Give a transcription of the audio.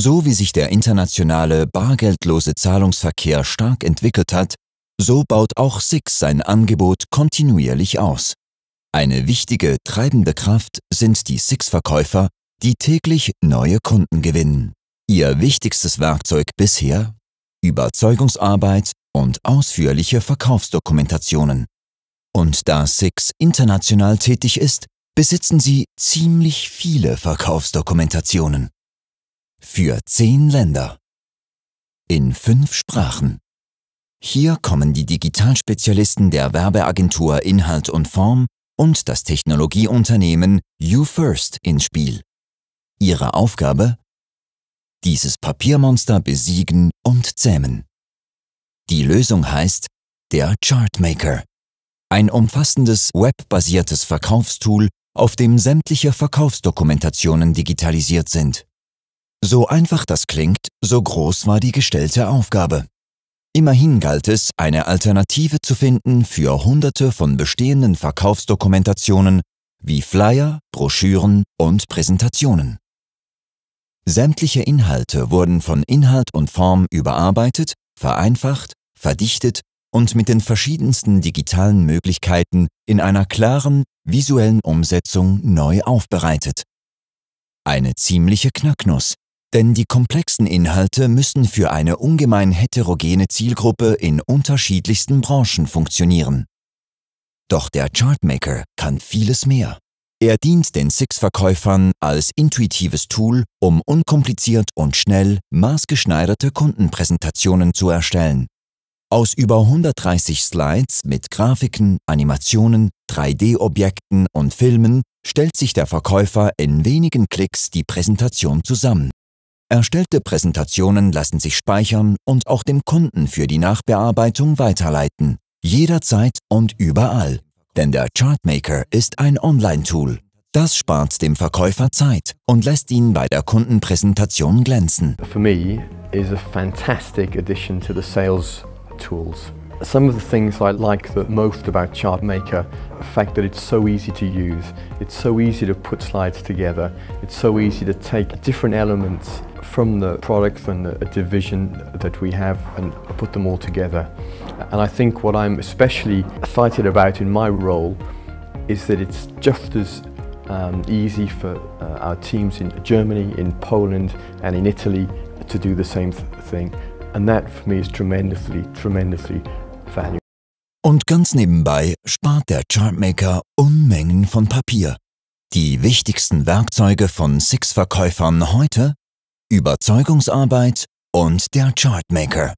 So wie sich der internationale bargeldlose Zahlungsverkehr stark entwickelt hat, so baut auch SIX sein Angebot kontinuierlich aus. Eine wichtige treibende Kraft sind die SIX-Verkäufer, die täglich neue Kunden gewinnen. Ihr wichtigstes Werkzeug bisher? Überzeugungsarbeit und ausführliche Verkaufsdokumentationen. Und da SIX international tätig ist, besitzen sie ziemlich viele Verkaufsdokumentationen. Für zehn Länder. In fünf Sprachen. Hier kommen die Digitalspezialisten der Werbeagentur Inhalt und Form und das Technologieunternehmen YouFirst ins Spiel. Ihre Aufgabe? Dieses Papiermonster besiegen und zähmen. Die Lösung heißt der Chartmaker. Ein umfassendes webbasiertes Verkaufstool, auf dem sämtliche Verkaufsdokumentationen digitalisiert sind. So einfach das klingt, so groß war die gestellte Aufgabe. Immerhin galt es, eine Alternative zu finden für hunderte von bestehenden Verkaufsdokumentationen wie Flyer, Broschüren und Präsentationen. Sämtliche Inhalte wurden von Inhalt und Form überarbeitet, vereinfacht, verdichtet und mit den verschiedensten digitalen Möglichkeiten in einer klaren, visuellen Umsetzung neu aufbereitet. Eine ziemliche Knacknuss, denn die komplexen Inhalte müssen für eine ungemein heterogene Zielgruppe in unterschiedlichsten Branchen funktionieren. Doch der Chartmaker kann vieles mehr. Er dient den Six-Verkäufern als intuitives Tool, um unkompliziert und schnell maßgeschneiderte Kundenpräsentationen zu erstellen. Aus über 130 Slides mit Grafiken, Animationen, 3D-Objekten und Filmen stellt sich der Verkäufer in wenigen Klicks die Präsentation zusammen. Erstellte Präsentationen lassen sich speichern und auch dem Kunden für die Nachbearbeitung weiterleiten. Jederzeit und überall. Denn der Chartmaker ist ein Online-Tool. Das spart dem Verkäufer Zeit und lässt ihn bei der Kundenpräsentation glänzen. For me is a fantastic addition to the sales tools. Some of the things I like the most about ChartMaker the fact that it's so easy to use, it's so easy to put slides together, it's so easy to take different elements from the products and the division that we have and put them all together. And I think what I'm especially excited about in my role is that it's just as um, easy for uh, our teams in Germany, in Poland and in Italy to do the same th thing. And that for me is tremendously, tremendously Und ganz nebenbei spart der Chartmaker Unmengen von Papier. Die wichtigsten Werkzeuge von Six-Verkäufern heute? Überzeugungsarbeit und der Chartmaker.